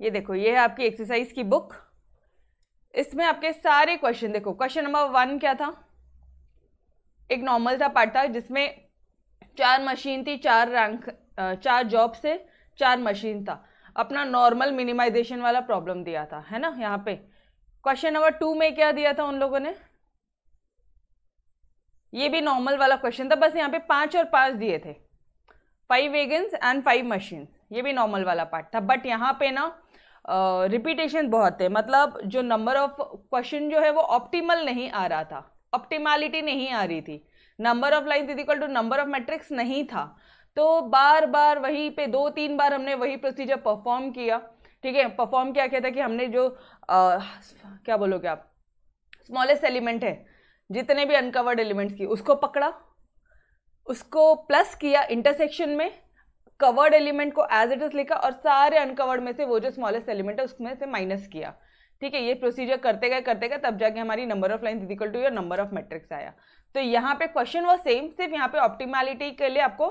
ये देखो ये है आपकी एक्सरसाइज की बुक इसमें आपके सारे क्वेश्चन देखो क्वेश्चन नंबर वन क्या था एक नॉर्मल था पार्ट था जिसमें चार मशीन थी चार रैंक चार जॉब से चार मशीन था अपना नॉर्मल मिनिमाइजेशन वाला प्रॉब्लम दिया था है ना यहाँ पे क्वेश्चन नंबर टू में क्या दिया था उन लोगों ने ये भी नॉर्मल वाला क्वेश्चन था बस यहाँ पे पांच और पांच दिए थे five wagons and five machine ये भी नॉर्मल वाला पार्ट था बट यहाँ पे ना रिपीटेशन बहुत थे मतलब जो नंबर ऑफ क्वेश्चन जो है वो ऑप्टिमल नहीं आ रहा था ऑप्टीमालिटी नहीं आ रही थी number of line is equal to number of matrix नहीं था तो बार बार वहीं पे दो तीन बार हमने वही प्रोसीजर परफॉर्म किया ठीक है परफॉर्म क्या किया था कि हमने जो आ, क्या बोलोगे आप स्मॉलेस्ट एलिमेंट है जितने भी अनकवर्ड एलिमेंट्स की उसको पकड़ा उसको प्लस किया इंटरसेक्शन में कवर्ड एलिमेंट को एज इट इज लिखा और सारे अनकवर्ड में से वो जो स्मॉलेस्ट एलिमेंट है उसमें से माइनस किया ठीक है ये प्रोसीजर करते गए करते गए तब जाके हमारी number of line is equal to your number of matrix आया तो यहाँ पे क्वेश्चन वो सेम सिर्फ यहाँ पे ऑप्टिमैलिटी के लिए आपको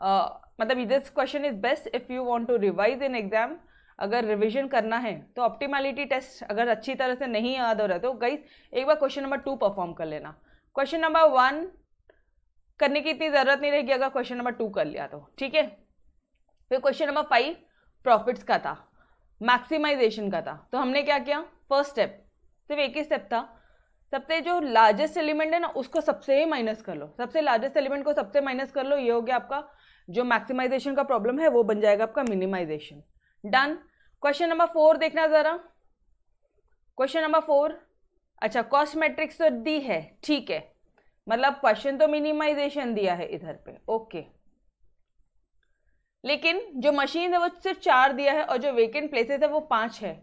आ, मतलब this question is best if you want to revise in exam अगर रिविजन करना है तो ऑप्टिमैलिटी टेस्ट अगर अच्छी तरह से नहीं याद हो रहा तो गई एक बार क्वेश्चन नंबर टू परफॉर्म कर लेना क्वेश्चन नंबर वन करने की इतनी ज़रूरत नहीं रहेगी अगर क्वेश्चन नंबर टू कर लिया तो ठीक है फिर क्वेश्चन नंबर फाइव प्रॉफिट्स का था मैक्सिमाइजेशन का था तो हमने क्या किया फर्स्ट स्टेप सिर्फ एक ही स्टेप था सबसे जो लार्जेस्ट एलिमेंट है ना उसको सबसे ही माइनस कर लो सबसे लार्जेस्ट एलिमेंट को सबसे माइनस कर लो ये हो गया आपका जो मैक्सिमाइजेशन का प्रॉब्लम है वो बन जाएगा आपका minimization done question number four देखना ज़रा क्वेश्चन नंबर फोर अच्छा कॉस्ट मैट्रिक्स तो दी है ठीक है मतलब क्वेश्चन तो मिनिमाइजेशन दिया है इधर पे ओके okay. लेकिन जो मशीन है वो सिर्फ चार दिया है और जो वेकेंट प्लेसेस है वो पांच है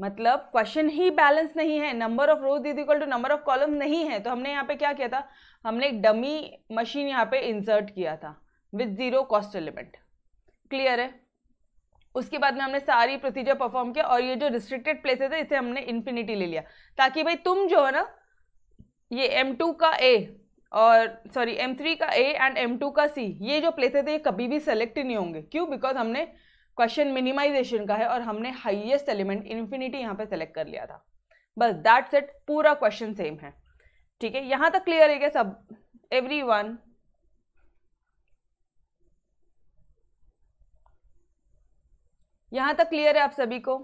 मतलब क्वेश्चन ही बैलेंस नहीं है number of rows is equal to number of column नहीं है तो हमने यहाँ पे क्या किया था हमने एक डमी मशीन यहाँ पे इंसर्ट किया था with zero cost element clear है उसके बाद में हमने सारी प्रोसीजर परफॉर्म किया और ये जो रिस्ट्रिक्टेड प्लेसेस है इसे हमने इन्फिनिटी ले लिया ताकि भाई तुम जो है ना ये एम टू का ए और सॉरी एम थ्री का ए एंड एम टू का सी ये जो प्लेसेस है तो ये कभी भी सेलेक्ट नहीं होंगे क्यों बिकॉज हमने क्वेश्चन मिनिमाइजेशन का है और हमने हाईएस्ट एलिमेंट इन्फिनिटी यहाँ पे सेलेक्ट कर लिया था बस दैट सेट पूरा क्वेश्चन सेम है ठीक है यहाँ तक क्लियर है क्या सब एवरी वन यहाँ तक क्लियर है आप सभी को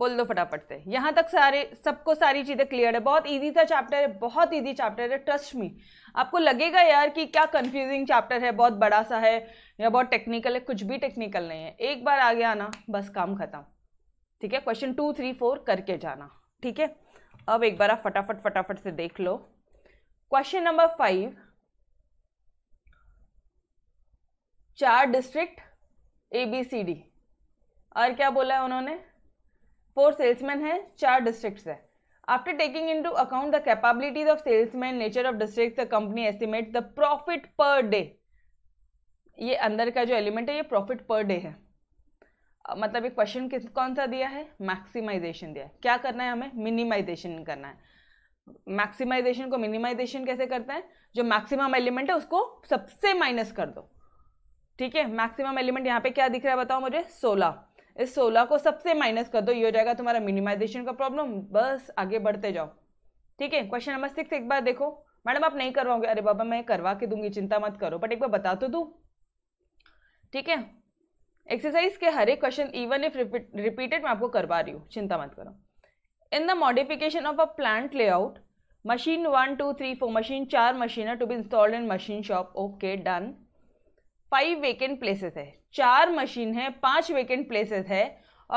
बोल दो फटाफट से यहाँ तक सारे सबको सारी चीज़ें क्लियर है बहुत ईजी सा चैप्टर है बहुत ईजी चैप्टर है ट्रस्ट मी आपको लगेगा यार कि क्या कन्फ्यूजिंग चैप्टर है बहुत बड़ा सा है या बहुत टेक्निकल है कुछ भी टेक्निकल नहीं है एक बार आगे आना बस काम खत्म ठीक है क्वेश्चन टू थ्री फोर करके जाना ठीक है अब एक बार आप फटाफट फटाफट से देख लो क्वेश्चन नंबर फाइव चार district A B C D और क्या बोला है उन्होंने फोर सेल्समैन हैं चार डिस्ट्रिक्ट है after taking into account the capabilities of salesman nature of district the company estimate the profit per day ये अंदर का जो एलिमेंट है ये प्रॉफिट पर डे है मतलब एक क्वेश्चन किस कौन सा दिया है मैक्सिमाइजेशन दिया है क्या करना है हमें मिनिमाइजेशन करना है मैक्सिमाइजेशन को मिनिमाइजेशन कैसे करते हैं जो मैक्सिमम एलिमेंट है उसको सबसे माइनस कर दो ठीक है मैक्सिमम एलिमेंट यहाँ पे क्या दिख रहा है बताओ मुझे सोलह इस सोलह को सबसे माइनस कर दो ये हो जाएगा तुम्हारा मिनिमाइजेशन का प्रॉब्लम बस आगे बढ़ते जाओ ठीक है क्वेश्चन नंबर सिक्स एक बार देखो मैडम आप नहीं करवाओगे अरे बाबा मैं करवा के दूंगी चिंता मत करो बट एक बार बता तो दू ठीक है एक्सरसाइज के हर एक क्वेश्चन इवन इफ रिपीटेड मैं आपको करवा रही हूँ चिंता मत करो in the modification of a plant layout machine one two three four machine चार मशीन है to be installed in machine shop okay done five vacant places है चार मशीन है पांच वेकेंट प्लेसेस है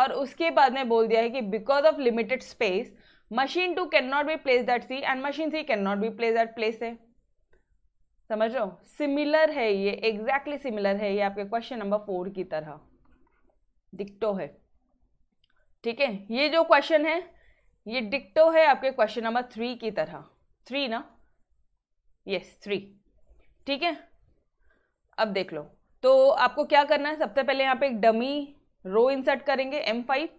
और उसके बाद में बोल दिया है कि because of limited space machine two can not be place that C and machine C can not be place that place है समझ रहे हो सिमिलर है ये एग्जैक्टली exactly सिमिलर है ये आपके क्वेश्चन नंबर फोर की तरह डिक्टो है ठीक है ये जो क्वेश्चन है ये डिक्टो है आपके क्वेश्चन नंबर थ्री की तरह थ्री ना यस थ्री ठीक है अब देख लो तो आपको क्या करना है सबसे पहले यहाँ पे एक डमी रो इंसर्ट करेंगे M five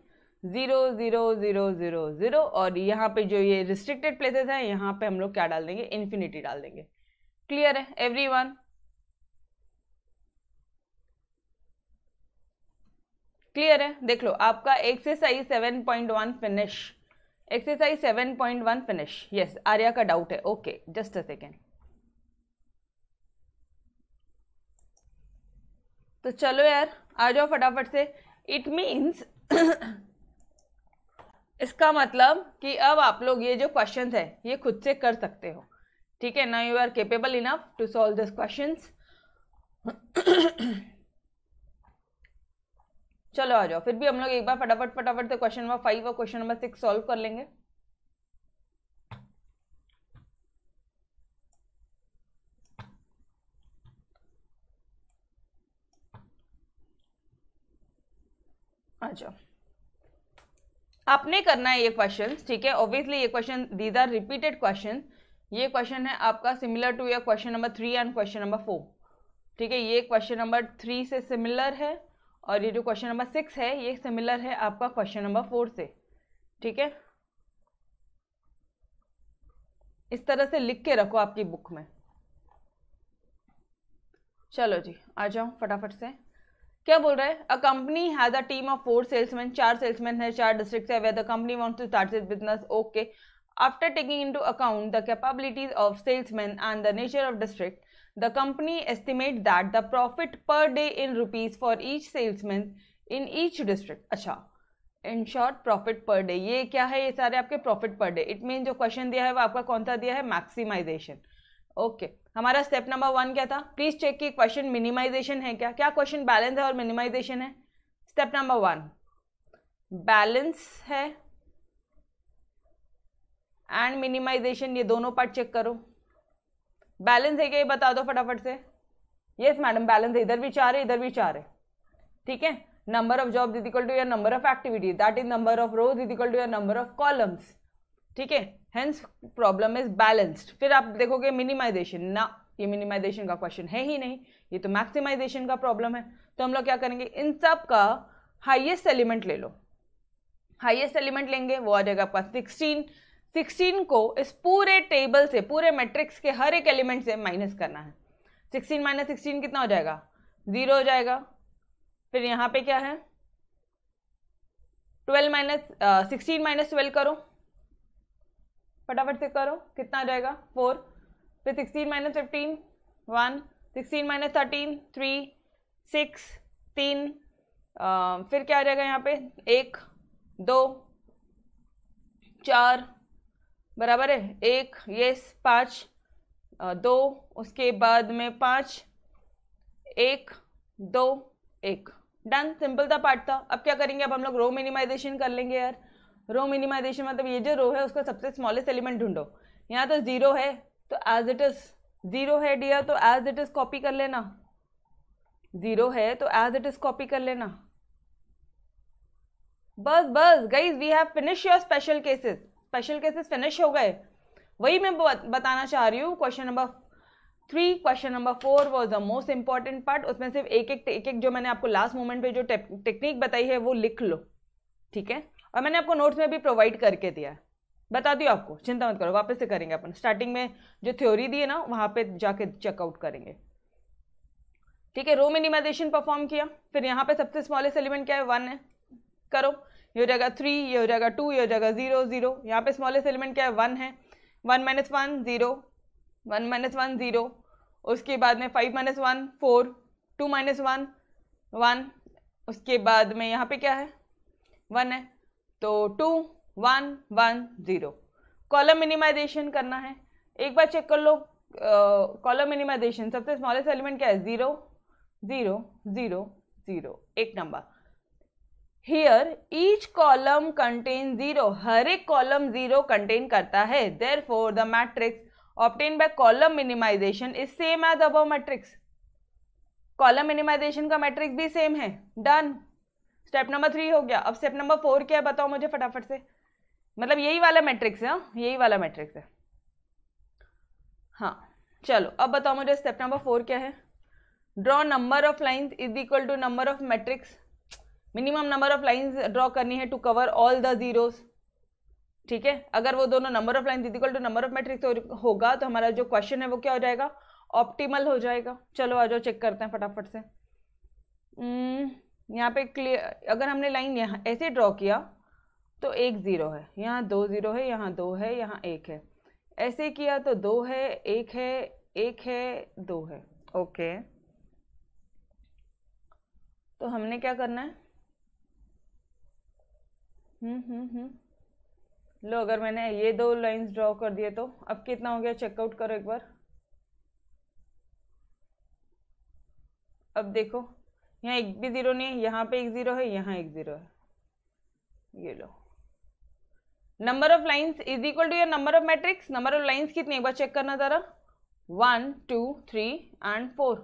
zero zero zero zero zero और यहाँ पे जो ये रिस्ट्रिक्टेड प्लेसेस हैं यहाँ पे हम लोग क्या डाल देंगे इन्फिनिटी डाल देंगे क्लियर है एवरी वन क्लियर है देख लो आपका exercise seven point one finish exercise seven point one finish yes Arya का डाउट है ओके जस्ट अ सेकेंड तो चलो यार आ जाओ फटाफट से इट मीन्स इसका मतलब कि अब आप लोग ये जो क्वेश्चन है ये खुद से कर सकते हो ठीक है ना you are capable enough to solve this question चलो आ जाओ फिर भी हम लोग एक बार फटाफट फटाफट से क्वेश्चन नंबर फाइव और क्वेश्चन नंबर सिक्स सॉल्व कर लेंगे अच्छा आपने करना है ये क्वेश्चन ठीक है ऑब्वियसली ये question these are repeated question ये क्वेश्चन है आपका similar to your question number three and question number four ठीक है ये क्वेश्चन नंबर थ्री से सिमिलर है और ये जो क्वेश्चन नंबर सिक्स है ये सिमिलर है आपका क्वेश्चन नंबर फोर से ठीक है इस तरह से लिख के रखो आपकी बुक में चलो जी आ जाओ फटाफट से क्या बोल रहा है a company has a team of four salesman चार सेल्समैन है चार डिस्ट्रिक्ट है whether company wants to start it business okay after taking into account the capabilities of salesman and the nature of district the company estimate that the profit per day in rupees for each salesman in each district अच्छा in short profit per day ये क्या है ये सारे आपके profit per day it mean जो question दिया है वो आपका कौन सा दिया है मैक्सिमाइजेशन ओके okay. हमारा स्टेप नंबर वन क्या था प्लीज़ चेक की क्वेश्चन मिनिमाइजेशन है क्या क्या क्वेश्चन बैलेंस है और मिनिमाइजेशन है स्टेप नंबर वन बैलेंस है एंड मिनिमाइजेशन ये दोनों पार्ट चेक करो बैलेंस है क्या ये बता दो फटाफट से यस मैडम बैलेंस है इधर भी चार है इधर भी चार है ठीक है number of job is equal to या number of activity that is number of rows is equal to या नंबर ऑफ कॉलम्स ठीक है हेंस प्रॉब्लम इज बैलेंस्ड फिर आप देखोगे मिनिमाइजेशन ना ये मिनिमाइजेशन का क्वेश्चन है ही नहीं ये तो मैक्सिमाइजेशन का प्रॉब्लम है तो हम लोग क्या करेंगे इन सब का हाइएस्ट एलिमेंट ले लो हाइएस्ट एलिमेंट लेंगे वो आ जाएगा आपका सिक्सटीन सिक्सटीन को इस पूरे टेबल से पूरे मैट्रिक्स के हर एक एलिमेंट से माइनस करना है सिक्सटीन माइनस सिक्सटीन कितना हो जाएगा ज़ीरो हो जाएगा फिर यहाँ पे क्या है twelve minus sixteen minus twelve करो फटाफट से करो कितना आ जाएगा फोर फिर sixteen minus fifteen one sixteen minus thirteen three six तीन फिर क्या आ जाएगा यहाँ पे एक दो चार बराबर है एक यस पाँच दो उसके बाद में पाँच एक दो एक डन सिंपल था पार्ट था अब क्या करेंगे अब हम लोग रो मिनिमाइजेशन कर लेंगे यार रो मिनिमाइजेशन मतलब ये जो रो है उसका सबसे स्मॉलेस्ट एलिमेंट ढूंढो यहाँ तो ज़ीरो है तो एज इट इज़ ज़ीरो है डियर तो एज इट इज़ कॉपी कर लेना ज़ीरो है तो एज इट इज़ कॉपी कर लेना बस बस guys we have finish your special cases special cases finish हो गए वही मैं बताना चाह रही हूँ question number three question number four was the most important part उसमें सिर्फ एक एक एक एक जो मैंने आपको लास्ट मोमेंट पे जो टेक्निक बताई है वो लिख लो ठीक है और मैंने आपको नोट्स में भी प्रोवाइड करके दिया है बता हूँ आपको चिंता मत करो वापस से करेंगे अपन स्टार्टिंग में जो थ्योरी दी है ना वहाँ पे जाके चेकआउट करेंगे ठीक है रो मिनिमाइजेशन परफॉर्म किया फिर यहाँ पे सबसे स्मॉलेस्ट एलिमेंट क्या है वन है करो ये हो जाएगा थ्री ये हो जाएगा टू ये हो जाएगा जीरो जीरो यहाँ पे स्मॉलेस्ट एलिमेंट क्या है वन है one minus one zero one minus one zero उसके बाद में five minus one four two minus one one उसके बाद में यहाँ पे क्या है वन है तो two one one zero column minimization करना है एक बार चेक कर लो कॉलम मिनिमाइजेशन सबसे स्मॉलेस्ट एलिमेंट क्या है ज़ीरो ज़ीरो ज़ीरो ज़ीरो एक number here each column contain zero हर एक कॉलम ज़ीरो कंटेन करता है therefore the matrix obtain by column minimization is same as above matrix column minimization का matrix भी same है डन स्टेप नंबर थ्री हो गया अब स्टेप नंबर फोर क्या है बताओ मुझे फटाफट से मतलब यही वाला मैट्रिक्स है हाँ? यही वाला मैट्रिक्स है हाँ चलो अब बताओ मुझे स्टेप नंबर फोर क्या है draw number of lines is equal to number of matrix minimum number of lines draw करनी है to cover all the zeros ठीक है अगर वो दोनों number of line equal to number of matrix होगा तो हमारा जो क्वेश्चन है वो क्या हो जाएगा ऑप्टिमल हो जाएगा चलो आ जाओ चेक करते हैं फटाफट से hmm, यहाँ पे क्लियर अगर हमने लाइन यहाँ ऐसे ड्रॉ किया तो एक ज़ीरो है यहाँ दो ज़ीरो है यहाँ दो है यहाँ एक है ऐसे किया तो दो है एक है एक है दो है ओके तो हमने क्या करना है हम्म हम्म हम्म लो अगर मैंने ये दो लाइंस ड्रॉ कर दिए तो अब कितना हो गया चेकआउट करो एक बार अब देखो यहाँ एक भी ज़ीरो नहीं है यहाँ पे एक ज़ीरो है यहाँ एक ज़ीरो है ये लो number of lines is equal to your number of matrix number of lines कितने एक बार चेक करना ज़रा one two three and four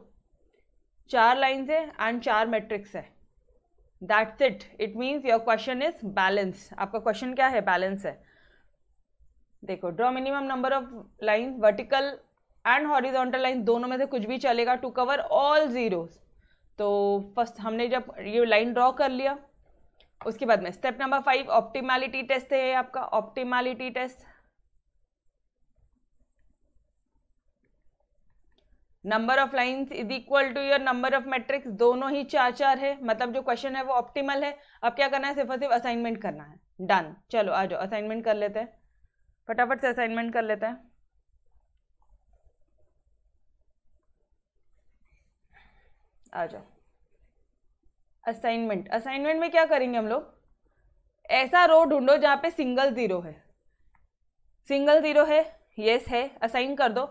चार लाइन्स है एंड चार मैट्रिक्स है that's it it means your question is balance आपका क्वेश्चन क्या है बैलेंस है देखो draw minimum number of line vertical and horizontal line दोनों में से कुछ भी चलेगा टू कवर ऑल जीरोज़ तो फर्स्ट हमने जब ये लाइन ड्रॉ कर लिया उसके बाद में step number five optimality test है आपका optimality test number of lines is equal to your number of matrix दोनों ही चार चार है मतलब जो क्वेश्चन है वो ऑप्टिमल है अब क्या करना है सिर्फ और सिर्फ असाइनमेंट करना है डन चलो आ जाओ असाइनमेंट कर लेते हैं फटाफट से असाइनमेंट कर लेते हैं आ जाओ असाइनमेंट असाइनमेंट में क्या करेंगे हम लोग ऐसा रो ढूंढो जहाँ पे सिंगल ज़ीरो है सिंगल ज़ीरो है येस है असाइन कर दो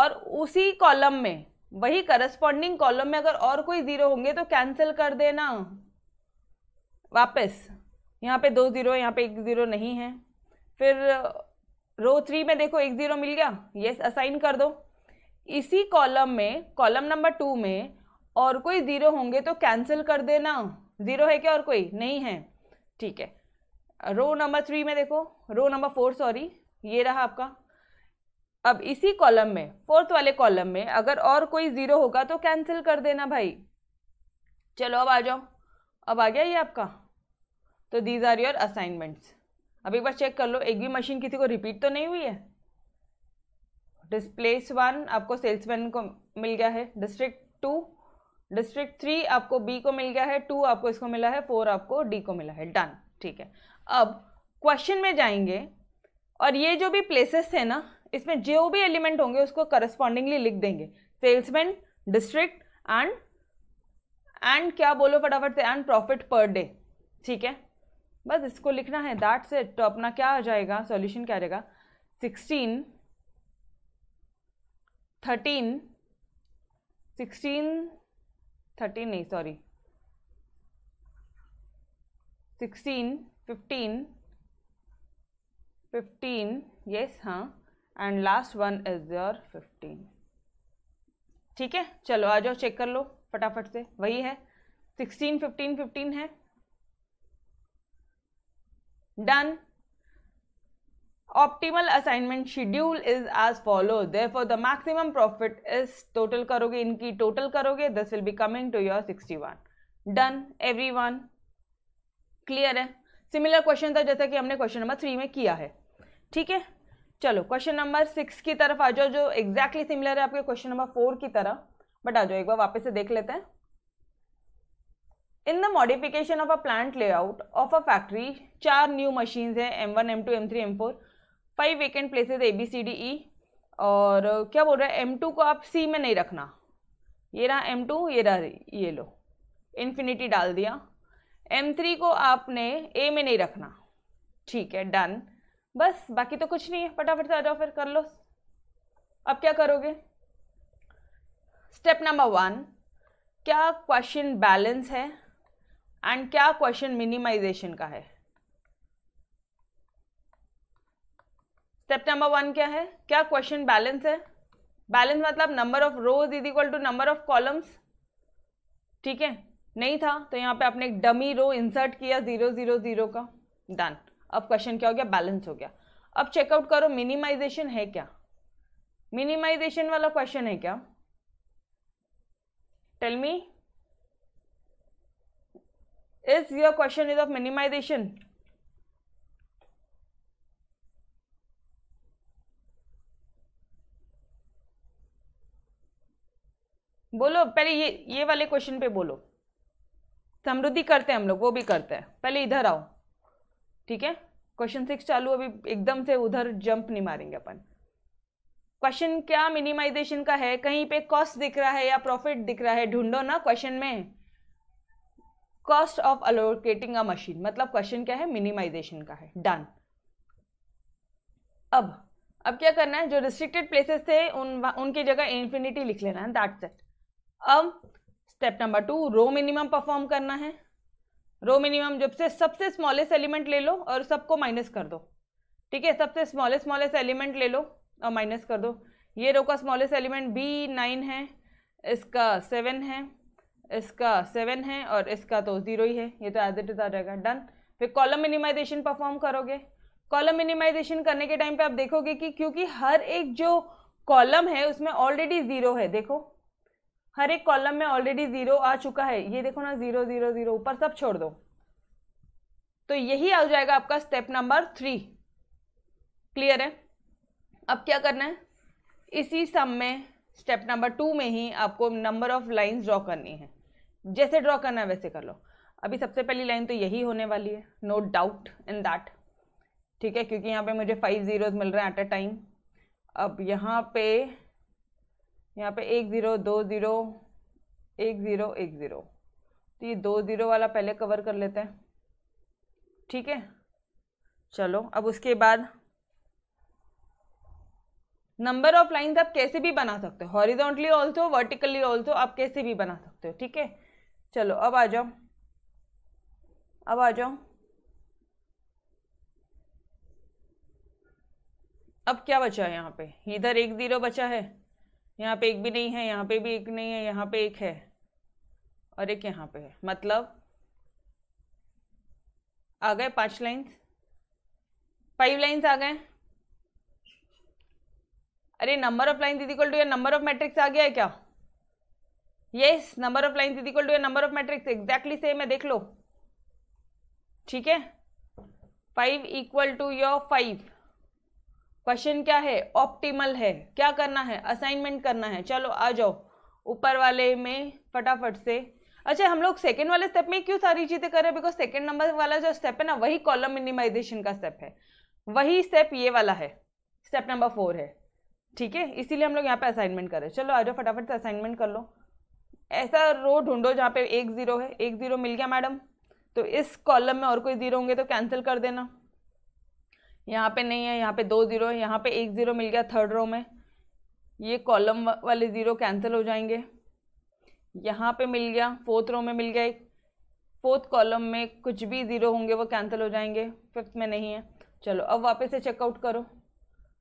और उसी कॉलम में वही करस्पॉन्डिंग कॉलम में अगर और कोई ज़ीरो होंगे तो कैंसिल कर देना वापस यहाँ पे दो ज़ीरो यहाँ पे एक ज़ीरो नहीं है फिर रो थ्री में देखो एक ज़ीरो मिल गया येस असाइन कर दो इसी कॉलम में कॉलम नंबर टू में और कोई ज़ीरो होंगे तो कैंसिल कर देना ज़ीरो है क्या और कोई नहीं है ठीक है रो नंबर थ्री में देखो रो नंबर फोर सॉरी ये रहा आपका अब इसी कॉलम में फोर्थ वाले कॉलम में अगर और कोई ज़ीरो होगा तो कैंसिल कर देना भाई चलो अब आ जाओ अब आ गया ये आपका तो दीज आर योर असाइनमेंट्स अब एक बार चेक कर लो एक भी मशीन किसी को रिपीट तो नहीं हुई है डिस्प्लेस वन आपको सेल्समैन को मिल गया है डिस्ट्रिक्ट टू डिस्ट्रिक्ट थ्री आपको बी को मिल गया है टू आपको इसको मिला है फोर आपको डी को मिला है डन ठीक है अब क्वेश्चन में जाएंगे और ये जो भी प्लेसेस थे ना इसमें जो भी एलिमेंट होंगे उसको करस्पॉन्डिंगली लिख देंगे सेल्समैन डिस्ट्रिक्ट एंड एंड क्या बोलो फटाफट से एंड प्रॉफिट पर डे ठीक है बस इसको लिखना है दैट से तो अपना क्या आ जाएगा सॉल्यूशन क्या आ जाएगा सिक्सटीन थर्टीन सिक्सटीन थर्टीन नहीं sorry sixteen fifteen fifteen yes हाँ and last one is your fifteen ठीक है चलो आ जाओ चेक कर लो फटाफट से वही है सिक्सटीन फिफ्टीन फिफ्टीन है done optimal assignment schedule is as follow for the maximum profit is total करोगे इनकी टोटल करोगे this will be coming to your sixty one done every one clear है सिमिलर क्वेश्चन था जैसा कि हमने question number three में किया है ठीक है चलो क्वेश्चन नंबर सिक्स की तरफ आ जाओ जो एग्जैक्टली exactly सिमिलर है आपके क्वेश्चन नंबर फोर की तरह बट आ जाओ एक बार वापस से देख लेते हैं in the modification of a plant layout of a factory चार न्यू मशीन्स हैं M one M two M three M four five vacant places A B C D E और uh, क्या बोल रहा है एम टू को आप सी में नहीं रखना ये रहा एम टू ये रहा ये लो इन्फिनिटी डाल दिया एम थ्री को आपने ए में नहीं रखना ठीक है डन बस बाकी तो कुछ नहीं है फटाफट से आ जाओ फिर कर लो अब क्या करोगे स्टेप नंबर वन क्या क्वेश्चन बैलेंस है एंड क्या क्वेश्चन मिनिमाइजेशन का है स्टेप नंबर वन क्या है क्या क्वेश्चन बैलेंस है बैलेंस मतलब number of rows is equal to number of columns ठीक है नहीं था तो यहाँ पे आपने एक डमी रो इंसर्ट किया जीरो जीरो जीरो का डन अब क्वेश्चन क्या हो गया बैलेंस हो गया अब चेकआउट करो मिनिमाइजेशन है क्या मिनिमाइजेशन वाला क्वेश्चन है क्या tell me is your question is of minimization बोलो पहले ये ये वाले क्वेश्चन पे बोलो समृद्धि करते हैं हम लोग वो भी करते हैं पहले इधर आओ ठीक है क्वेश्चन सिक्स चालू अभी एकदम से उधर जंप नहीं मारेंगे अपन क्वेश्चन क्या मिनिमाइजेशन का है कहीं पे कॉस्ट दिख रहा है या प्रॉफिट दिख रहा है ढूंढो ना क्वेश्चन में cost of allocating a machine मतलब क्वेश्चन क्या है मिनिमाइजेशन का है डन अब अब क्या करना है जो रिस्ट्रिक्टेड प्लेसेस थे उन उनकी जगह इन्फिनिटी लिख लेना है दैट्स इट अब step number two row minimum perform करना है रो मिनिमम जब से सबसे स्मॉलेस्ट एलिमेंट ले लो और सबको माइनस कर दो ठीक है सबसे स्मॉलेस्ट स्मॉलेस्ट एलिमेंट ले लो और माइनस कर दो ये रो का स्मॉलेस्ट एलिमेंट बी नाइन है इसका सेवन है इसका सेवन है और इसका तो ज़ीरो ही है ये तो एज इट इज़ आ जाएगा डन फिर कॉलम मिनिमाइजेशन परफॉर्म करोगे कॉलम मिनिमाइजेशन करने के टाइम पे आप देखोगे कि क्योंकि हर एक जो कॉलम है उसमें ऑलरेडी ज़ीरो है देखो हर एक कॉलम में ऑलरेडी जीरो आ चुका है ये देखो ना जीरो जीरो जीरो ऊपर सब छोड़ दो तो यही आ जाएगा आपका स्टेप नंबर थ्री क्लियर है अब क्या करना है इसी सम में स्टेप नंबर टू में ही आपको नंबर ऑफ लाइंस ड्रॉ करनी है जैसे ड्रॉ करना है वैसे कर लो अभी सबसे पहली लाइन तो यही होने वाली है नो डाउट इन दैट ठीक है क्योंकि यहाँ पे मुझे फाइव ज़ीरोज़ मिल रहे हैं एट अ टाइम अब यहाँ पे यहाँ पे एक ज़ीरो दो ज़ीरो एक ज़ीरो एक ज़ीरो तो ये दो ज़ीरो वाला पहले कवर कर लेते हैं ठीक है चलो अब उसके बाद नंबर ऑफ लाइंस आप कैसे भी बना सकते हो हॉरिजॉन्टली ऑल्सो वर्टिकली ऑल्सो आप कैसे भी बना सकते हो ठीक है चलो अब आ जाओ अब आ जाओ अब क्या बचा है यहाँ पे इधर एक जीरो बचा है यहाँ पे एक भी नहीं है यहाँ पे भी एक नहीं है यहाँ पे एक है और एक यहाँ पे है मतलब आ गए पांच लाइन्स फाइव लाइन्स आ गए अरे number of line is equal to या नंबर ऑफ मैट्रिक्स आ गया है क्या yes number of line is equal to या number of matrix exactly same है देख लो ठीक है five equal to your five question क्या है ऑप्टिमल है क्या करना है असाइनमेंट करना है चलो आ जाओ ऊपर वाले में फटाफट से अच्छा हम लोग सेकेंड वाले स्टेप में क्यों सारी चीज़ें कर रहे हैं बिकॉज सेकेंड नंबर वाला जो स्टेप है ना वही कॉलम मिनिमाइजेशन का स्टेप है वही स्टेप ये वाला है स्टेप नंबर फोर है ठीक है इसीलिए हम लोग यहाँ पे असाइनमेंट कर रहे हैं चलो आ जाओ फटाफट से असाइनमेंट कर लो ऐसा रो ढूंढो जहाँ पे एक ज़ीरो है एक ज़ीरो मिल गया मैडम तो इस कॉलम में और कोई ज़ीरो होंगे तो कैंसिल कर देना यहाँ पे नहीं है यहाँ पे दो ज़ीरो है यहाँ पे एक ज़ीरो मिल गया थर्ड रो में ये कॉलम वाले ज़ीरो कैंसिल हो जाएंगे यहाँ पे मिल गया फोर्थ रो में मिल गया एक फोर्थ कॉलम में कुछ भी ज़ीरो होंगे वो कैंसिल हो जाएंगे फिफ्थ में नहीं है चलो अब वापस से चेकआउट करो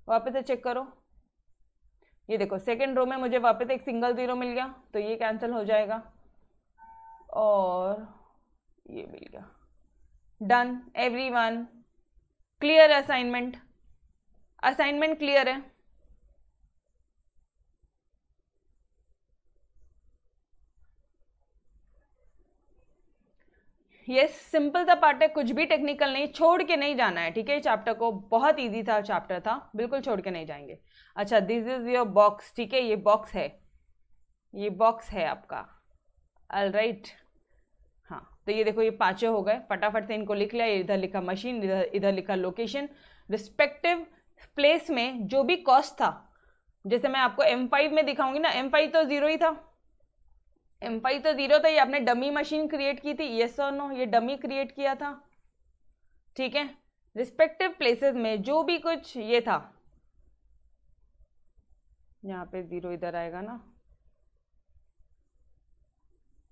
वापस से चेक करो ये देखो सेकेंड रो में मुझे वापस एक सिंगल ज़ीरो मिल गया तो ये कैंसिल हो जाएगा और ये मिल गया डन एवरी वन क्लियर है असाइनमेंट असाइनमेंट क्लियर है ये सिंपल था पार्ट है कुछ भी टेक्निकल नहीं छोड़ के नहीं जाना है ठीक है चैप्टर को बहुत इजी था चैप्टर था बिल्कुल छोड़ के नहीं जाएंगे अच्छा दिस इज योर बॉक्स ठीक है ये बॉक्स है ये बॉक्स है आपका ऑल राइट right. तो ये देखो ये पाँचे हो गए फटाफट से इनको लिख लिया इधर लिखा मशीन इधर इधर लिखा लोकेशन रिस्पेक्टिव प्लेस में जो भी कॉस्ट था जैसे मैं आपको एम फाइव में दिखाऊंगी ना एम फाइव तो ज़ीरो ही था एम फाइव तो ज़ीरो था ये आपने डमी मशीन क्रिएट की थी येस और नो ये डमी क्रिएट किया था ठीक है रिस्पेक्टिव प्लेसेस में जो भी कुछ ये था यहाँ पे ज़ीरो इधर आएगा ना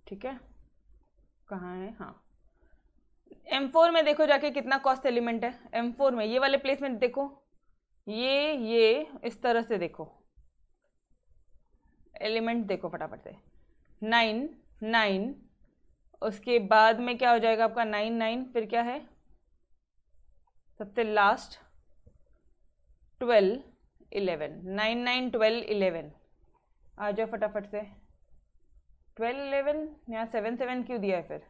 ठीक है कहाँ है हाँ एम फोर में देखो जाके कितना कॉस्ट एलिमेंट है एम फोर में ये वाले प्लेसमेंट देखो ये ये इस तरह से देखो एलिमेंट देखो फटाफट से नाइन नाइन उसके बाद में क्या हो जाएगा आपका नाइन नाइन फिर क्या है सबसे last twelve eleven nine nine twelve eleven आ जाओ फटाफट से ट्वेल्व इलेवन यहाँ सेवन सेवन क्यों दिया है फिर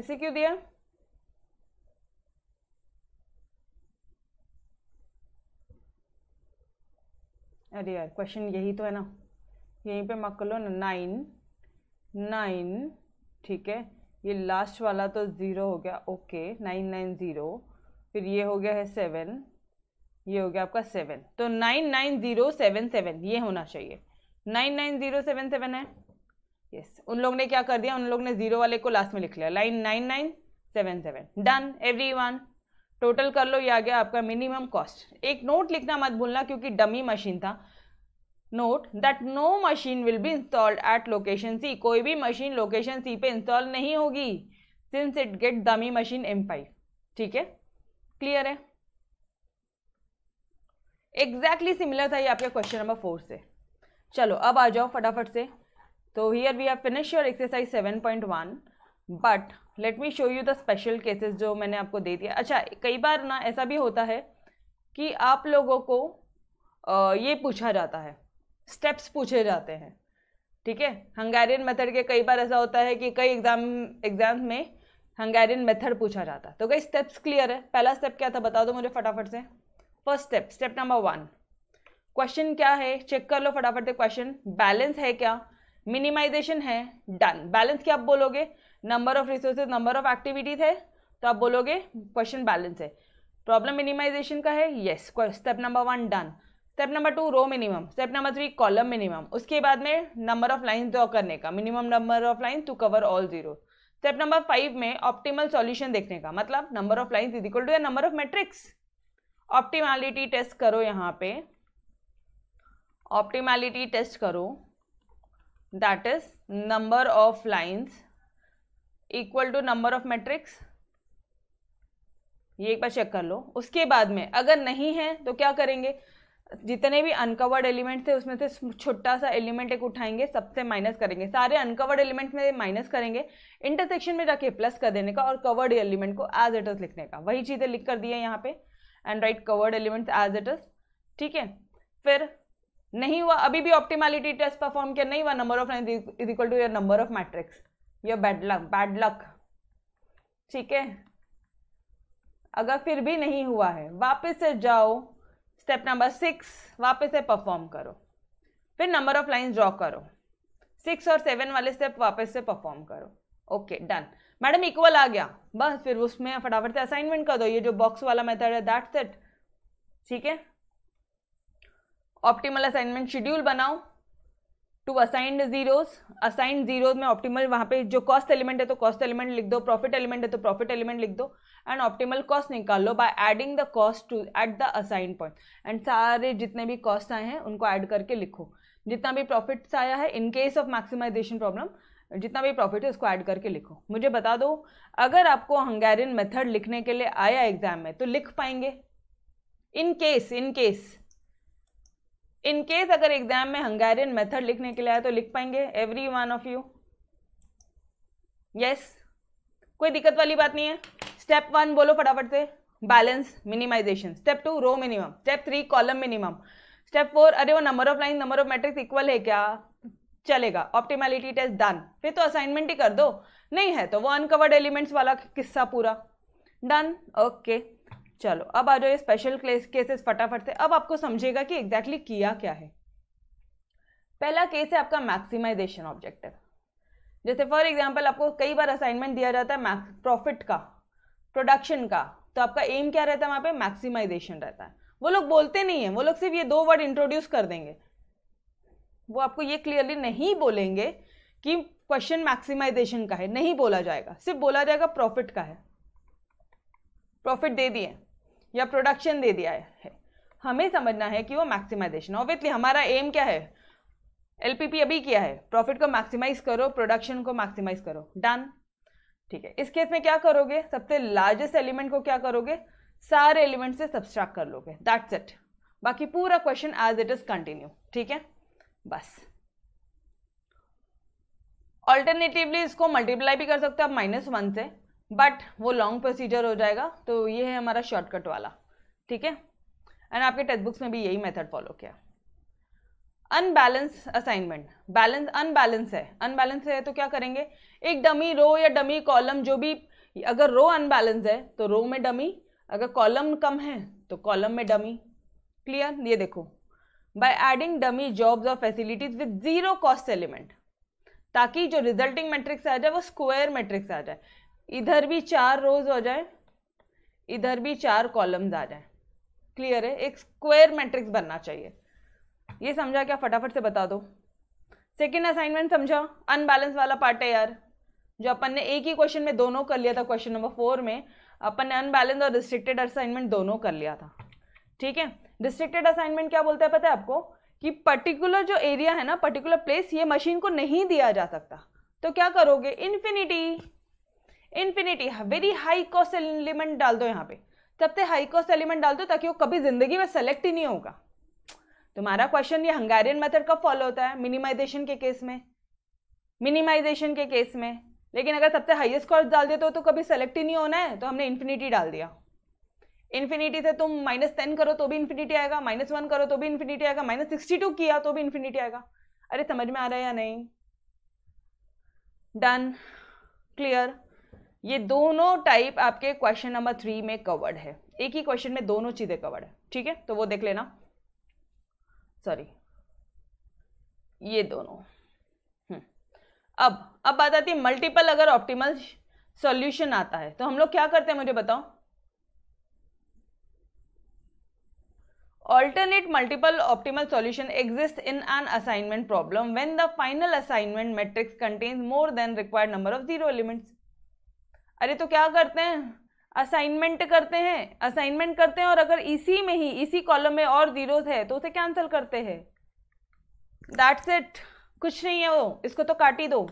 ऐसे क्यों दिया अरे यार क्वेश्चन यही तो है ना यहीं पे मार्क कर लो ना नाइन नाइन ठीक है ये लास्ट वाला तो ज़ीरो हो गया ओके नाइन नाइन ज़ीरो फिर ये हो गया है सेवन ये हो गया आपका सेवन तो nine nine zero seven seven ये होना चाहिए nine nine zero seven seven है यस उन लोग ने क्या कर दिया उन लोग ने ज़ीरो वाले को लास्ट में लिख लिया line nine nine seven seven done every one total कर लो ये आ गया आपका मिनिमम कॉस्ट एक नोट लिखना मत भूलना क्योंकि डमी मशीन था note that no machine will be installed at location C कोई भी मशीन लोकेशन सी पे इंस्टॉल नहीं होगी since it get dummy machine M five ठीक है क्लियर है एग्जैक्टली सिमिलर था ये आपके क्वेश्चन नंबर फोर से चलो अब आ जाओ फटाफट से तो here we have finish your exercise seven point one but let me show you the special cases जो मैंने आपको दे दिया अच्छा कई बार ना ऐसा भी होता है कि आप लोगों को आ, ये पूछा जाता है स्टेप्स पूछे जाते हैं ठीक है हंगेरियन मेथड के कई बार ऐसा होता है कि कई एग्ज़ाम एग्ज़ाम में हंगेरियन मेथड पूछा जाता है तो कई स्टेप्स क्लियर है पहला स्टेप क्या था बता दो मुझे फटाफट से first step step number one question क्या है चेक कर लो फटाफट से क्वेश्चन बैलेंस है क्या मिनिमाइजेशन है डन बैलेंस क्या आप बोलोगे number of resources number of activities है तो आप बोलोगे क्वेश्चन बैलेंस है प्रॉब्लम मिनिमाइजेशन का है yes step number one done step number two row minimum step number three column minimum उसके बाद में नंबर ऑफ लाइन ड्रॉ करने का minimum number of line to cover all zero step number five में optimal solution देखने का मतलब number of lines is equal to या number of matrix optimality test करो यहाँ पे ऑप्टिमैलिटी टेस्ट करो that is number of lines equal to number of matrix ये एक बार चेक कर लो उसके बाद में अगर नहीं है तो क्या करेंगे जितने भी अनकवर्ड एलिमेंट थे उसमें से छोटा सा एलिमेंट एक उठाएंगे सबसे माइनस करेंगे सारे अनकवर्ड एलिमेंट में माइनस करेंगे इंटरसेक्शन में जाके प्लस कर देने का और कवर्ड एलिमेंट को एज इट इज लिखने का वही चीज़ें लिख कर दिए यहाँ पे and write covered elements as it is ठीक है फिर नहीं हुआ अभी भी ऑप्टिमालिटी टेस्ट परफॉर्म किया नहीं हुआ number of line is equal to your number of matrix your bad luck bad luck ठीक है अगर फिर भी नहीं हुआ है वापस से जाओ स्टेप नंबर सिक्स वापस से परफॉर्म करो फिर नंबर ऑफ लाइन ड्रॉ करो सिक्स और सेवन वाले स्टेप वापस से परफॉर्म करो ओके डन मैडम इक्वल आ गया बस फिर उसमें फटाफट से असाइनमेंट कर दो ये जो बॉक्स वाला मेथड है दैट सेट ठीक है ऑप्टिमल असाइनमेंट शेड्यूल बनाओ to assigned zeros assigned zeros में ऑप्टिमल वहाँ पे जो कॉस्ट एलिमेंट है तो कॉस्ट एलिमेंट लिख दो प्रॉफिट एलिमेंट है तो प्रॉफिट एलिमेंट लिख दो एंड ऑप्टिमल कॉस्ट निकाल लो by adding the cost to at the assign point and सारे जितने भी कॉस्ट आए हैं उनको ऐड करके लिखो जितना भी प्रॉफिट्स आया है in case of maximization problem जितना भी प्रॉफिट है उसको ऐड करके लिखो मुझे बता दो अगर आपको हंगेरियन मेथड लिखने के लिए आया एग्जाम में तो लिख पाएंगे in case in case in case अगर एग्जाम में हंगारियन मेथड लिखने के लिए आए तो लिख पाएंगे every one of you yes कोई दिक्कत वाली बात नहीं है स्टेप वन बोलो फटाफट से balance minimization step two row minimum step three column minimum step four अरे वो number of line number of matrix equal है क्या चलेगा ऑप्टिमैलिटी टेस्ट डन फिर तो असाइनमेंट ही कर दो नहीं है तो वो अनकवर्ड एलिमेंट्स वाला किस्सा पूरा डन ओके okay. चलो अब आ जाओ स्पेशल केसेस फटाफट से अब आपको समझेगा कि एग्जैक्टली exactly किया क्या है पहला केस है आपका मैक्सिमाइजेशन ऑब्जेक्टिव जैसे फॉर एग्जांपल आपको कई बार असाइनमेंट दिया जाता है मैक्स प्रॉफिट का प्रोडक्शन का तो आपका एम क्या रहता है वहाँ पे मैक्सिमाइजेशन रहता है वो लोग बोलते नहीं है वो लोग सिर्फ ये दो वर्ड इंट्रोड्यूस कर देंगे वो आपको ये क्लियरली नहीं बोलेंगे कि क्वेश्चन मैक्सिमाइजेशन का है नहीं बोला जाएगा सिर्फ बोला जाएगा प्रॉफिट का है प्रॉफिट दे दिए या प्रोडक्शन दे दिया है हमें समझना है कि वो मैक्सिमाइजेशन ऑब्वियसली हमारा एम क्या है एलपीपी अभी किया है प्रॉफिट को मैक्सिमाइज करो प्रोडक्शन को मैक्सिमाइज करो डन ठीक है इस केस में क्या करोगे सबसे लार्जेस्ट एलिमेंट को क्या करोगे सारे एलिमेंट से सब्सट्रैक्ट कर लोगे दैट्स इट बाकी पूरा question as it is continue ठीक है बस ऑल्टरनेटिवली इसको मल्टीप्लाई भी कर सकते हो आप माइनस वन से बट वो लॉन्ग प्रोसीजर हो जाएगा तो ये है हमारा शॉर्टकट वाला ठीक है एंड आपके टेक्स्ट बुक्स में भी यही मेथड फॉलो किया अनबैलेंस असाइनमेंट बैलेंस अनबैलेंस है अनबैलेंस है तो क्या करेंगे एक डमी रो या डमी कॉलम जो भी अगर रो अनबैलेंस है तो रो में डमी अगर कॉलम कम है तो कॉलम में डमी क्लियर ये देखो बाय एडिंग डमी जॉब्स और facilities with zero cost element ताकि जो रिजल्टिंग मैट्रिक्स आ जाए वो स्क्वायर मैट्रिक्स आ जाए इधर भी चार रोज हो जाए इधर भी चार कॉलम्स आ जाए क्लियर है एक स्क्वायर मैट्रिक्स बनना चाहिए ये समझा क्या फटाफट से बता दो सेकेंड असाइनमेंट समझा अनबैलेंस वाला पार्ट है यार जो अपन ने एक ही क्वेश्चन में दोनों कर लिया था क्वेश्चन नंबर फोर में अपन ने अनबैलेंस और रिस्ट्रिक्टेड असाइनमेंट दोनों कर लिया था ठीक है रिस्ट्रिक्टेड असाइनमेंट क्या बोलते हैं पता है आपको कि पर्टिकुलर जो एरिया है ना पर्टिकुलर प्लेस ये मशीन को नहीं दिया जा सकता तो क्या करोगे infinity infinity very high cost element डाल दो यहाँ पे तब तक हाई कॉस्ट एलिमेंट डाल दो ताकि वो कभी जिंदगी में सेलेक्ट ही नहीं होगा तुम्हारा क्वेश्चन ये हंगारियन मेथड कब फॉलो होता है मिनिमाइजेशन के केस में मिनिमाइजेशन के केस में लेकिन अगर सबसे हाईएस्ट कॉस्ट डाल देते हो तो कभी सेलेक्ट ही नहीं होना है तो हमने इन्फिनिटी डाल दिया इन्फिनिटी से तुम माइनस टेन करो तो भी इन्फिनिटी आएगा माइनस वन करो तो भी इन्फिनिटी आएगा माइनस सिक्सटी टू किया तो भी इन्फिनिटी आएगा अरे समझ में आ रहा है या नहीं डन क्लियर ये दोनों टाइप आपके क्वेश्चन नंबर थ्री में कवर्ड है एक ही क्वेश्चन में दोनों चीजें कवर्ड है ठीक है तो वो देख लेना सॉरी ये दोनों हम्म। अब अब बात आती है मल्टीपल अगर ऑप्टिमल सॉल्यूशन आता है तो हम लोग क्या करते हैं मुझे बताओ alternate multiple optimal solution exist in an assignment problem when the final assignment matrix contains more than required number of zero elements अरे तो क्या करते हैं असाइनमेंट करते हैं असाइनमेंट करते हैं और अगर इसी में ही इसी कॉलम में और जीरोज है तो उसे कैंसिल करते हैं दैट्स इट कुछ नहीं है वो इसको तो काटी दो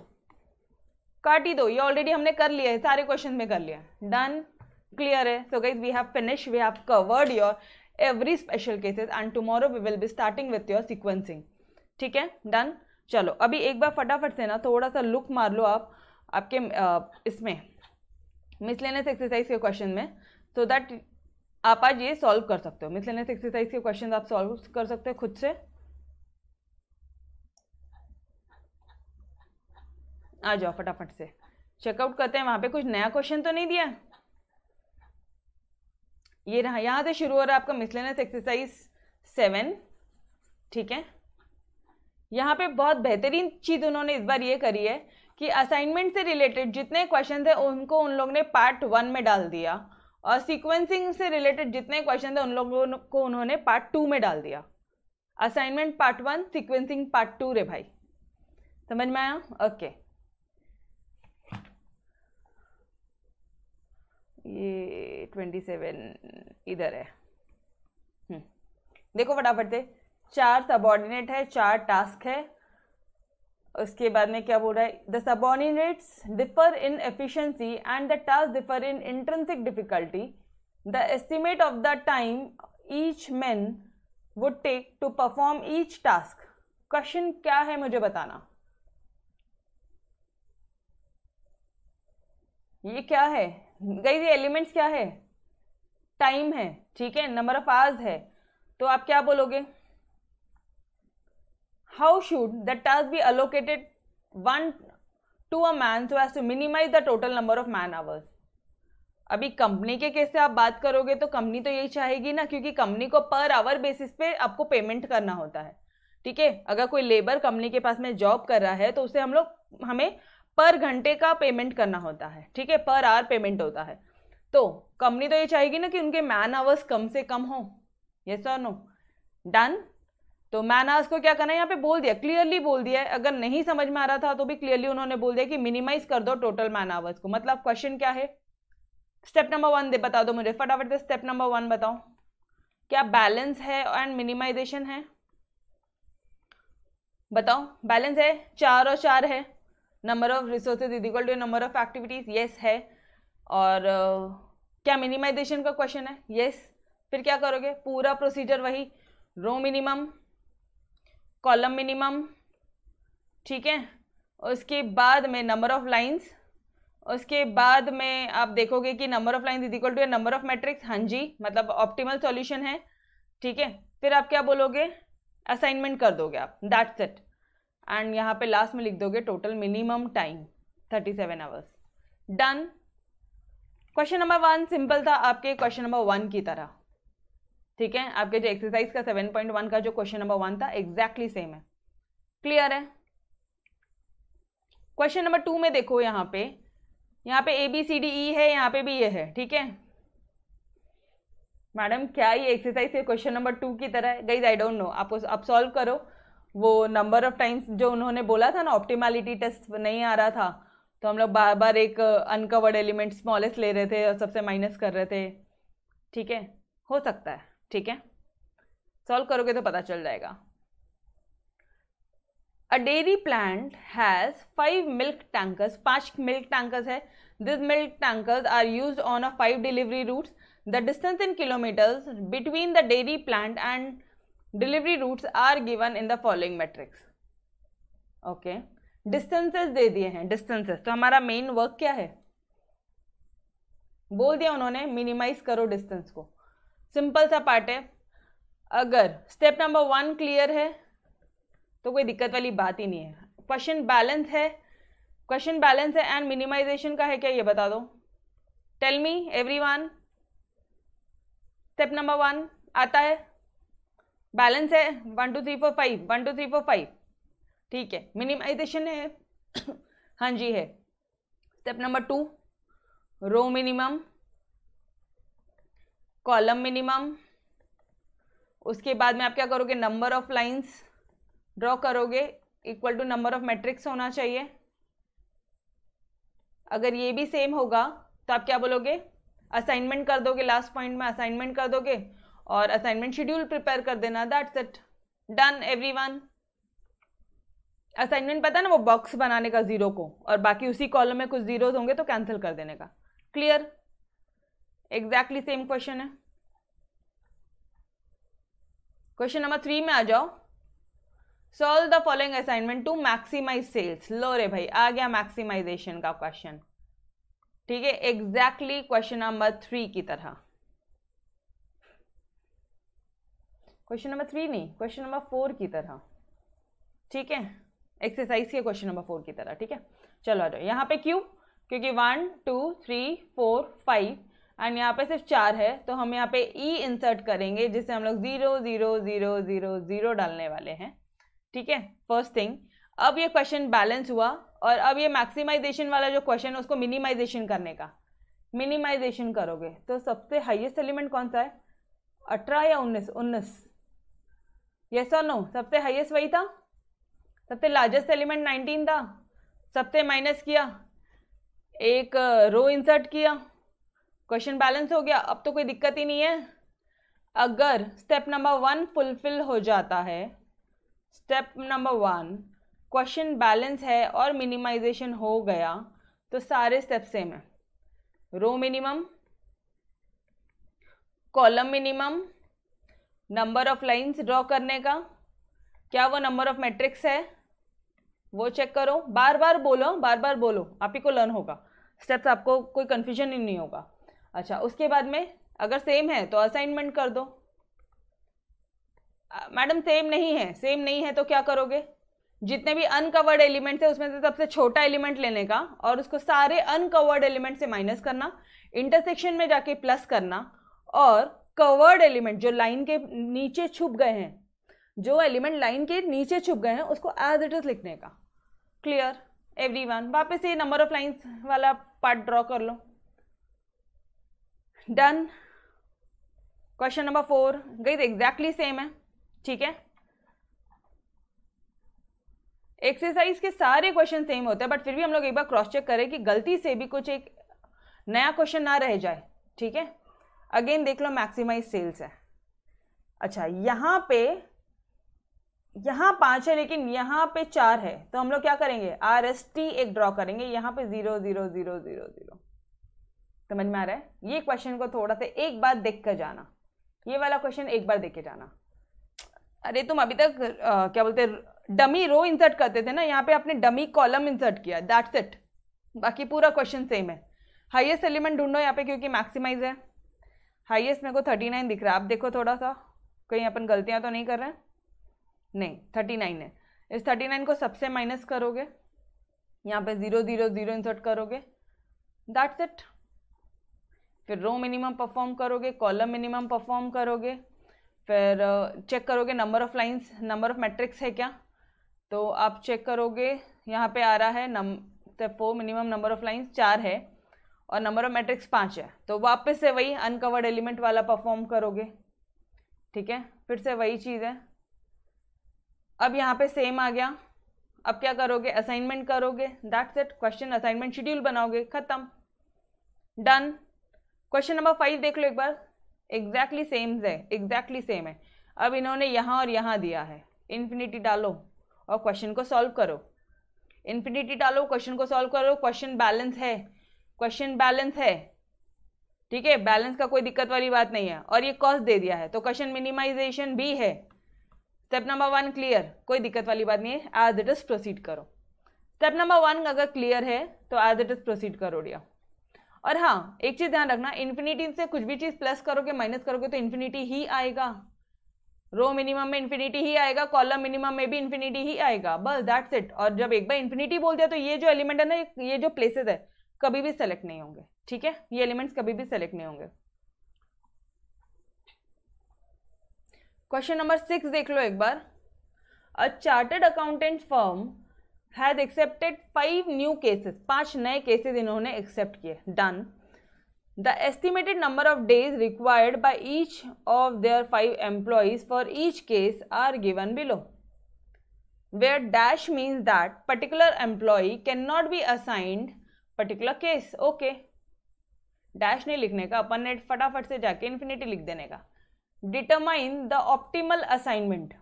काटी दो ये ऑलरेडी हमने कर लिया है सारे क्वेश्चन में कर लिया डन क्लियर है so guys we have finish we have covered your every special cases and tomorrow we will be starting with your sequencing ठीक है डन चलो अभी एक बार फटाफट से ना थोड़ा सा लुक मार लो आप आपके इसमें मिसलेनियस एक्सरसाइज के क्वेश्चन में सो दैट आप आज ये सॉल्व कर सकते हो मिसलेनियस एक्सरसाइज के क्वेश्चन आप सॉल्व कर सकते हो खुद से आ जाओ फटाफट से चेकआउट करते हैं वहां पे कुछ नया क्वेश्चन तो नहीं दिया ये रहा यहां से शुरू हो रहा है आपका मिसलेनियस एक्सरसाइज सेवन ठीक है यहाँ पे बहुत बेहतरीन चीज़ उन्होंने इस बार ये करी है कि असाइनमेंट से रिलेटेड जितने क्वेश्चन थे उनको उन लोग ने पार्ट वन में डाल दिया और सीक्वेंसिंग से रिलेटेड जितने क्वेश्चन थे उन लोगों को उन्होंने पार्ट टू में डाल दिया assignment part one sequencing part two रे भाई समझ में आया ओके ये ट्वेंटी सेवन इधर है हम्म। देखो फटाफट से चार सबॉर्डिनेट है चार टास्क है उसके बाद में क्या बोल रहा है the subordinates differ in efficiency and the task differ in intrinsic difficulty the estimate of the time each man would take to perform each task question क्या है मुझे बताना ये क्या है गई ये एलिमेंट्स क्या है टाइम है ठीक है नंबर ऑफ आवर्स है तो आप क्या बोलोगे how should the task be allocated one to a man so as to minimize the total number of man hours अभी कंपनी के केस से आप बात करोगे तो कंपनी तो यही चाहेगी ना क्योंकि कंपनी को पर आवर बेसिस पे आपको पेमेंट करना होता है ठीक है अगर कोई लेबर कंपनी के पास में जॉब कर रहा है तो उसे हम लोग हमें पर घंटे का पेमेंट करना होता है ठीक है पर आवर पेमेंट होता है तो कंपनी तो ये चाहेगी ना कि उनके मैन आवर्स कम से कम हो यस और नो डन तो मैनास को क्या करना है यहाँ पे बोल दिया क्लियरली बोल दिया है अगर नहीं समझ में आ रहा था तो भी क्लियरली उन्होंने बोल दिया कि मिनिमाइज कर दो टोटल मैन आवर्स को मतलब क्वेश्चन क्या है स्टेप नंबर वन दे बता दो मुझे फटाफट से स्टेप नंबर वन बताओ क्या बैलेंस है एंड मिनिमाइजेशन है बताओ बैलेंस है चार और चार है number of resources is equal to number of activities yes है और uh, क्या मिनिमाइजेशन का क्वेश्चन है येस फिर क्या करोगे पूरा प्रोसीजर वही रो मिनिमम कॉलम मिनिमम ठीक है उसके बाद में नंबर ऑफ लाइंस उसके बाद में आप देखोगे कि number of lines is equal to number of matrix हाँ जी मतलब ऑप्टिमल सॉल्यूशन है ठीक है फिर आप क्या बोलोगे असाइनमेंट कर दोगे आप दैट्स इट एंड यहाँ पे लास्ट में लिख दोगे total minimum time thirty seven hours done question number one simple था आपके क्वेश्चन नंबर वन की तरह ठीक है आपके जो एक्सरसाइज का सेवन पॉइंट वन का जो क्वेश्चन नंबर वन था एग्जैक्टली exactly सेम है क्लियर है क्वेश्चन नंबर टू में देखो यहाँ पे यहाँ पे ए बी सी डी ई है यहाँ पे भी ये है ठीक है मैडम क्या ये एक्सरसाइज है क्वेश्चन नंबर टू की तरह गई आई डोंट नो आपको आप सॉल्व करो वो नंबर ऑफ टाइम्स जो उन्होंने बोला था ना ऑप्टिमालिटी टेस्ट नहीं आ रहा था तो हम लोग बार बार एक अनकवर्ड एलिमेंट स्मॉलेस्ट ले रहे थे और सबसे माइनस कर रहे थे ठीक है हो सकता है ठीक है सॉल्व करोगे तो पता चल जाएगा a dairy plant has five milk tankers पांच मिल्क टैंकर्स है this milk tankers are use on a five delivery routes the distance in kilometers between the dairy plant and delivery routes are given in the following matrix okay distances दे दिए हैं distances तो हमारा main work क्या है बोल दिया उन्होंने मिनिमाइज करो डिस्टेंस को सिंपल सा पार्ट है अगर स्टेप नंबर वन क्लियर है तो कोई दिक्कत वाली बात ही नहीं है क्वेश्चन बैलेंस है क्वेश्चन बैलेंस है एंड मिनिमाइजेशन का है क्या ये बता दो tell me every one step number one आता है बैलेंस है one two three four five one two three four five ठीक है मिनिमाइजेशन है हाँ जी है step number two row minimum column minimum उसके बाद में आप क्या करोगे नंबर ऑफ लाइंस ड्रॉ करोगे equal to number of matrix होना चाहिए अगर ये भी सेम होगा तो आप क्या बोलोगे असाइनमेंट कर दोगे लास्ट पॉइंट में असाइनमेंट कर दोगे और असाइनमेंट शेड्यूल प्रिपेयर कर देना that's it done everyone assignment पता ना वो बॉक्स बनाने का जीरो को और बाकी उसी कॉलम में कुछ जीरोज होंगे तो कैंसिल कर देने का क्लियर एग्जैक्टली सेम क्वेश्चन है क्वेश्चन नंबर थ्री में आ जाओ solve the following assignment to maximize sales लो रे भाई आ गया मैक्सिमाइजेशन का क्वेश्चन ठीक है एग्जैक्टली क्वेश्चन नंबर थ्री की तरह क्वेश्चन नंबर थ्री नहीं क्वेश्चन नंबर फोर की तरह ठीक है एक्सरसाइज के क्वेश्चन नंबर फोर की तरह ठीक है चलो आ जाओ यहाँ पे क्यों क्योंकि one two three four five and यहाँ पे सिर्फ चार है तो हम यहाँ पे ई e इंसर्ट करेंगे जिससे हम लोग zero zero zero zero zero डालने वाले हैं ठीक है फर्स्ट थिंग अब ये क्वेश्चन बैलेंस हुआ और अब ये मैक्सिमाइजेशन वाला जो क्वेश्चन है उसको मिनिमाइजेशन करने का मिनिमाइजेशन करोगे तो सबसे हाईएस्ट एलिमेंट कौन सा है अठारह या उन्नीस उन्नीस यस और नो सबसे हाईएस्ट वही था सबसे लार्जेस्ट एलिमेंट नाइनटीन था सबसे माइनस किया एक रो uh, इंसर्ट किया क्वेश्चन बैलेंस हो गया अब तो कोई दिक्कत ही नहीं है अगर स्टेप नंबर वन फुलफिल हो जाता है step number one question balance है और मिनिमाइजेशन हो गया तो सारे स्टेप सेम है row minimum column minimum number of lines draw करने का क्या वो नंबर ऑफ मैट्रिक्स है वो चेक करो बार बार बोलो बार बार बोलो आप ही को लर्न होगा स्टेप्स आपको कोई कन्फ्यूजन ही नहीं होगा अच्छा उसके बाद में अगर सेम है तो असाइनमेंट कर दो मैडम सेम नहीं है सेम नहीं है तो क्या करोगे जितने भी अनकवर्ड एलिमेंट्स है उसमें से सबसे छोटा एलिमेंट लेने का और उसको सारे अनकवर्ड एलिमेंट से माइनस करना इंटरसेक्शन में जाके प्लस करना और कवर्ड एलिमेंट जो लाइन के नीचे छुप गए हैं जो एलिमेंट लाइन के नीचे छुप गए हैं उसको एज इट इज लिखने का क्लियर एवरी वन वापस ये नंबर ऑफ लाइन्स वाला पार्ट ड्रॉ कर लो done question number four guys exactly तो सेम है ठीक है एक्सरसाइज के सारे क्वेश्चन सेम होते हैं बट फिर भी हम लोग एक बार क्रॉस चेक करें कि गलती से भी कुछ एक नया क्वेश्चन ना रह जाए ठीक है अगेन देख लो मैक्सिमाइज सेल्स है अच्छा यहाँ पे यहाँ पाँच है लेकिन यहाँ पे चार है तो हम लोग क्या करेंगे आर एस टी एक ड्रॉ करेंगे यहाँ पे zero zero zero zero zero समझ में आ रहा है ये क्वेश्चन को थोड़ा सा एक बार देख कर जाना ये वाला क्वेश्चन एक बार देख के जाना अरे तुम अभी तक आ, क्या बोलते डमी रो इंसर्ट करते थे ना यहाँ पे आपने डमी कॉलम इंसर्ट किया दैट्स इट बाकी पूरा क्वेश्चन सेम है हाईएस्ट एलिमेंट ढूंढो यहाँ पे क्योंकि मैक्सिमाइज है हाईएस्ट मेरे को थर्टी नाइन दिख रहा है आप देखो थोड़ा सा कहीं अपन गलतियाँ तो नहीं कर रहे हैं नहीं थर्टी नाइन है इस थर्टी नाइन को सबसे माइनस करोगे यहाँ पे ज़ीरो ज़ीरो ज़ीरो इंसर्ट करोगे दैट्स इट फिर रो मिनिमम परफॉर्म करोगे कॉलम मिनिमम परफॉर्म करोगे फिर चेक करोगे number of lines number of matrix है क्या तो आप चेक करोगे यहाँ पे आ रहा है नम four minimum number of lines चार है और नंबर ऑफ मैट्रिक्स पाँच है तो वापस से वही अनकवर्ड एलिमेंट वाला परफॉर्म करोगे ठीक है फिर से वही चीज़ है अब यहाँ पे सेम आ गया अब क्या करोगे असाइनमेंट करोगे that's it question assignment schedule बनाओगे ख़त्म डन क्वेश्चन नंबर फाइव देख लो एक बार एग्जैक्टली सेम है एग्जैक्टली सेम है अब इन्होंने यहाँ और यहाँ दिया है इन्फिनिटी डालो और क्वेश्चन को सॉल्व करो इन्फिनिटी डालो क्वेश्चन को सॉल्व करो क्वेश्चन बैलेंस है क्वेश्चन बैलेंस है ठीक है बैलेंस का कोई दिक्कत वाली बात नहीं है और ये कॉस्ट दे दिया है तो क्वेश्चन मिनिमाइजेशन भी है स्टेप नंबर वन क्लियर कोई दिक्कत वाली बात नहीं है एज इट इज प्रोसीड करो स्टेप नंबर वन अगर क्लियर है तो एज इट इज प्रोसीड करो डिया और हाँ एक चीज ध्यान रखना इन्फिनिटी से कुछ भी चीज प्लस करोगे माइनस करोगे तो इन्फिनिटी ही आएगा रो मिनिमम में इन्फिनिटी ही आएगा कॉलम मिनिमम में भी इन्फिनिटी ही आएगा बस दैट्स इट और जब एक बार इन्फिनिटी बोल दिया तो ये जो एलिमेंट है ना ये जो प्लेसेस है कभी भी सेलेक्ट नहीं होंगे ठीक है ये एलिमेंट्स कभी भी सेलेक्ट नहीं होंगे क्वेश्चन नंबर सिक्स देख लो एक बार a chartered accountant firm has accepted five new cases पांच नए केसेस इन्होंने एक्सेप्ट किए done the estimated number of days required by each of their five employees for each case are given below where dash means that particular employee can not be assigned particular case okay dash नहीं लिखने का अपन ने फटाफट से जाके infinity लिख देने का determine the optimal assignment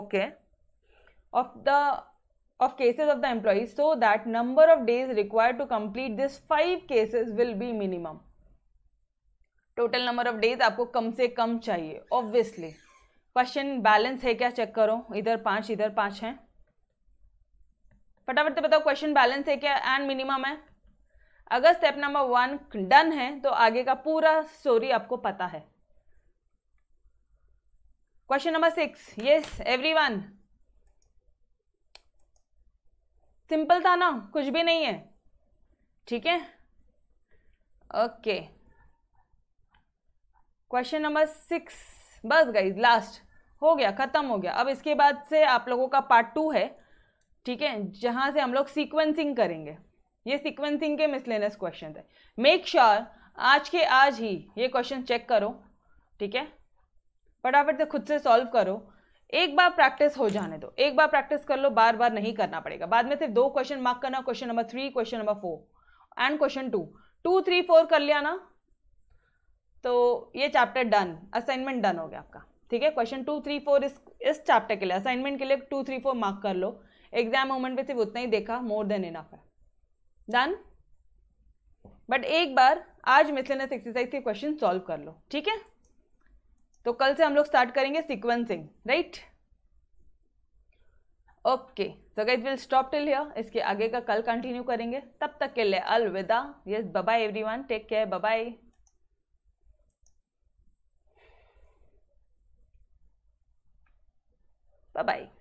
okay of the of cases of the employees so that number of days required to complete this five cases will be minimum total number of days आपको कम से कम चाहिए obviously question balance है क्या check करो इधर पांच इधर पांच हैं फटाफट से बताओ क्वेश्चन बैलेंस है क्या एंड मिनिमम है अगर स्टेप नंबर वन डन है तो आगे का पूरा स्टोरी आपको पता है question number six yes everyone simple था ना कुछ भी नहीं है ठीक है ओके क्वेश्चन नंबर सिक्स बस गई लास्ट हो गया ख़त्म हो गया अब इसके बाद से आप लोगों का पार्ट टू है ठीक है जहाँ से हम लोग सीक्वेंसिंग करेंगे ये सीक्वेंसिंग के मिसलेनस क्वेश्चन थे मेक श्योर आज के आज ही ये क्वेश्चन चेक करो ठीक है फटाफट से खुद से सॉल्व करो एक बार प्रैक्टिस हो जाने दो एक बार प्रैक्टिस कर लो बार बार नहीं करना पड़ेगा बाद में सिर्फ दो क्वेश्चन मार्क करना question number three question number four and question two two three four कर लिया ना तो ये चैप्टर डन असाइनमेंट डन हो गया आपका ठीक है क्वेश्चन टू थ्री फोर इस इस चैप्टर के लिए असाइनमेंट के लिए टू थ्री फोर मार्क कर लो एग्जाम मोमेंट पे सिर्फ उतना ही देखा मोर देन इनफ है डन बट एक बार आज मिसलेनस एक्सरसाइज के क्वेश्चन सॉल्व कर लो ठीक है तो कल से हम लोग स्टार्ट करेंगे sequencing right okay so guys will stop till here इसके आगे का कल कंटिन्यू करेंगे तब तक के लिए अलविदा yes bye everyone take care bye bye bye